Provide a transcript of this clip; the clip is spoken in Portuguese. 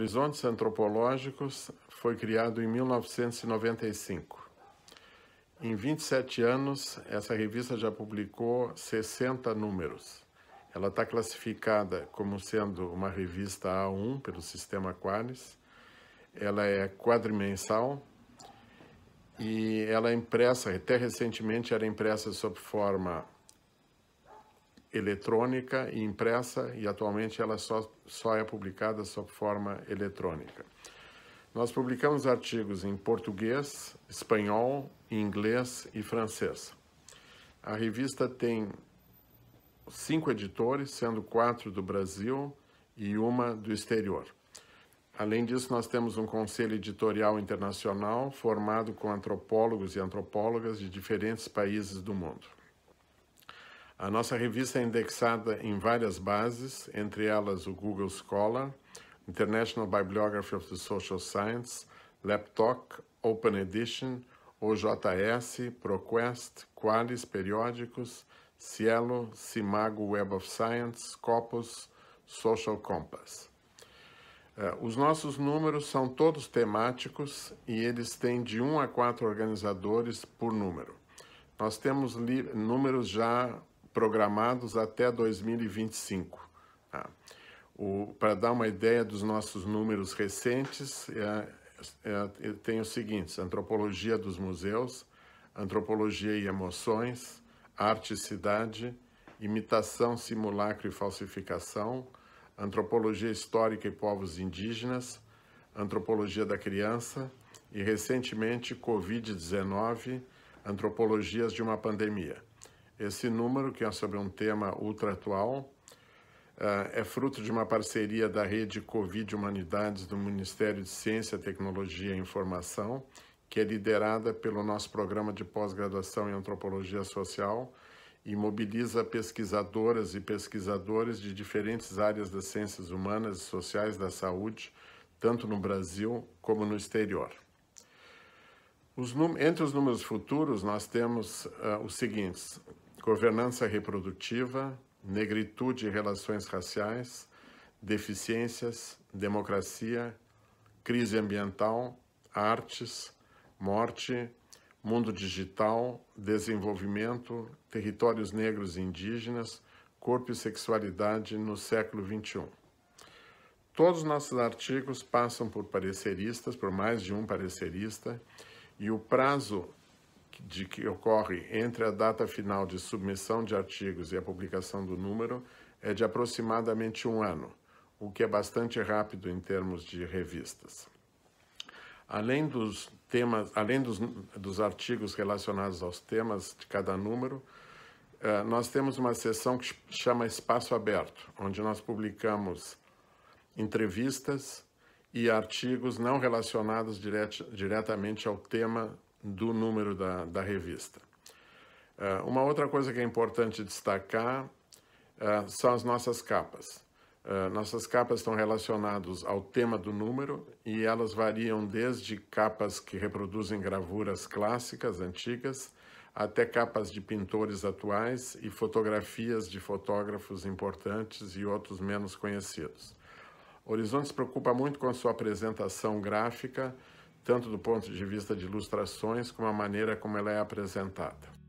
Horizontes Antropológicos foi criado em 1995. Em 27 anos, essa revista já publicou 60 números. Ela está classificada como sendo uma revista A1 pelo sistema Qualis. Ela é quadrimensal e ela é impressa, até recentemente era impressa sob forma eletrônica e impressa e atualmente ela só, só é publicada sob forma eletrônica. Nós publicamos artigos em português, espanhol, inglês e francês. A revista tem cinco editores, sendo quatro do Brasil e uma do exterior. Além disso, nós temos um conselho editorial internacional formado com antropólogos e antropólogas de diferentes países do mundo. A nossa revista é indexada em várias bases, entre elas o Google Scholar, International Bibliography of the Social Science, Laptalk, Open Edition, OJS, ProQuest, Qualis Periódicos, Cielo, Simago Web of Science, Copus, Social Compass. É, os nossos números são todos temáticos e eles têm de um a quatro organizadores por número. Nós temos números já programados até 2025. Tá? Para dar uma ideia dos nossos números recentes, é, é, é tem os seguintes: antropologia dos museus, antropologia e emoções, arte e cidade, imitação, simulacro e falsificação, antropologia histórica e povos indígenas, antropologia da criança e, recentemente, Covid-19, antropologias de uma pandemia. Esse número, que é sobre um tema ultra atual, eh, é fruto de uma parceria da Rede Covid Humanidades do Ministério de Ciência, Tecnologia e Informação, que é liderada pelo nosso programa de pós-graduação em Antropologia Social e mobiliza pesquisadoras e pesquisadores de diferentes áreas das ciências humanas e sociais da saúde, tanto no Brasil como no exterior. Os entre os números futuros, nós temos uh, os seguintes: governança reprodutiva, negritude e relações raciais, deficiências, democracia, crise ambiental, artes, morte, mundo digital, desenvolvimento, territórios negros e indígenas, corpo e sexualidade no século XXI. Todos os nossos artigos passam por pareceristas, por mais de um parecerista, e o prazo de que ocorre entre a data final de submissão de artigos e a publicação do número é de aproximadamente um ano, o que é bastante rápido em termos de revistas. Além dos temas, além dos, dos artigos relacionados aos temas de cada número, eh, nós temos uma seção que chama Espaço Aberto, onde nós publicamos entrevistas e artigos não relacionados direta, diretamente ao tema do número da, da revista. Uh, uma outra coisa que é importante destacar uh, são as nossas capas. Uh, nossas capas estão relacionadas ao tema do número e elas variam desde capas que reproduzem gravuras clássicas, antigas, até capas de pintores atuais e fotografias de fotógrafos importantes e outros menos conhecidos. Horizonte se preocupa muito com a sua apresentação gráfica, tanto do ponto de vista de ilustrações como a maneira como ela é apresentada.